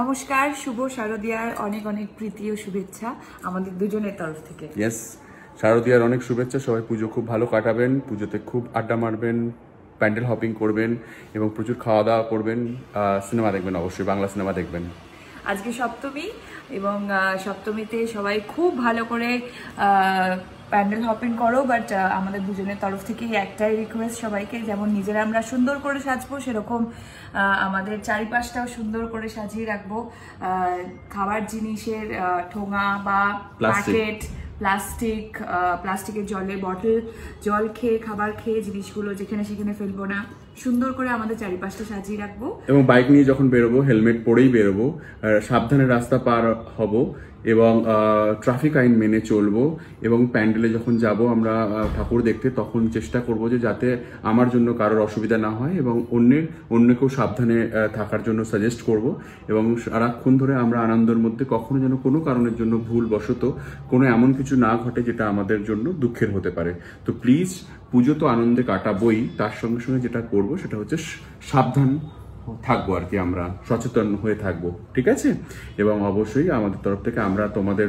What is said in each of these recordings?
নমস্কার শুভ শারদিয়ার অনেক অনেক প্রীতি ও শুভেচ্ছা আমাদের দুজনের তরফ থেকে ইয়েস শারদিয়ার অনেক শুভেচ্ছা সবাই পুজো খুব ভালো কাটাবেন পুজোতে খুব আড্ডা মারবেন প্যান্ডেল হপিং করবেন এবং প্রচুর খাওয়া দাওয়া করবেন সিনেমা দেখবেন অবশ্যই বাংলা সিনেমা দেখবেন আজকে সপ্তমী এবং সপ্তমীতে সবাই খুব ভালো করে প্যান্ডেল হপিং করো বাট আমাদের দুজনের তরফ থেকে একটাই রিকোয়েস্ট সবাইকে যেমন নিজেরা আমরা সুন্দর করে সাজবো সেরকম আমাদের চারিপাশটাও সুন্দর করে সাজিয়ে রাখবো খাবার জিনিসের ঠোঙা বা প্যাকেট প্লাস্টিক প্লাস্টিকের জলে বটল জল খেয়ে খাবার খেয়ে জিনিসগুলো যেখানে সেখানে ফেলবো না সুন্দর করে আমাদের চারিপাশটা সাজিয়ে রাখবো এবং বাইক নিয়ে যখন বেরোবো হেলমেট পরেই বেরোবো সাবধানে রাস্তা পার হব এবং ট্রাফিক আইন মেনে চলবো এবং প্যান্ডেলে যখন যাব আমরা ঠাকুর দেখতে তখন চেষ্টা করব যে যাতে আমার জন্য কারোর অসুবিধা না হয় এবং অন্যের অন্যকেও সাবধানে থাকার জন্য সাজেস্ট করব এবং সারাক্ষণ ধরে আমরা আনন্দের মধ্যে কখনো যেন কোনো কারণের জন্য ভুলবশত কোনো এমন কিছু কিছু না ঘটে যেটা আমাদের জন্য দুঃখের হতে পারে তো প্লিজ পুজো তো আনন্দে কাটাবই তার সঙ্গে সঙ্গে যেটা করব সেটা হচ্ছে সাবধান থাকবো আর কি আমরা সচেতন হয়ে থাকবো ঠিক আছে এবং অবশ্যই আমাদের তরফ থেকে আমরা তোমাদের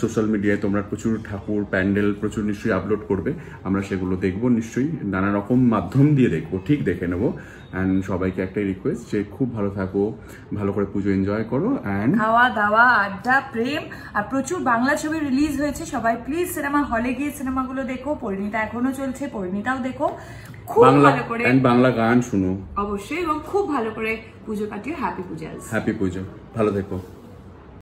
সোশ্যাল মিডিয়ায় তোমরা প্রচুর ঠাকুর প্যান্ডেল প্রচুর নিশ্চয়ই আপলোড করবে আমরা সেগুলো দেখব নিশ্চয়ই নানা রকম মাধ্যম দিয়ে দেখবো ঠিক দেখে নেবো অ্যান্ড সবাইকে একটাই রিকোয়েস্ট যে খুব ভালো থাকো ভালো করে পুজো এনজয় করো অ্যান্ড খাওয়া দাওয়া আড্ডা প্রেম আর প্রচুর বাংলা ছবি রিলিজ হয়েছে সবাই প্লিজ সিনেমা হলে গিয়ে সিনেমাগুলো দেখো পরিণীতা এখনো চলছে পরিণীতাও দেখো খুব ভালো করে বাংলা গান শুনো অবশ্যই এবং খুব ভালো করে পুজো কাটিয়ে হ্যাপি পূজা হ্যাপি পুজো ভালো থেকো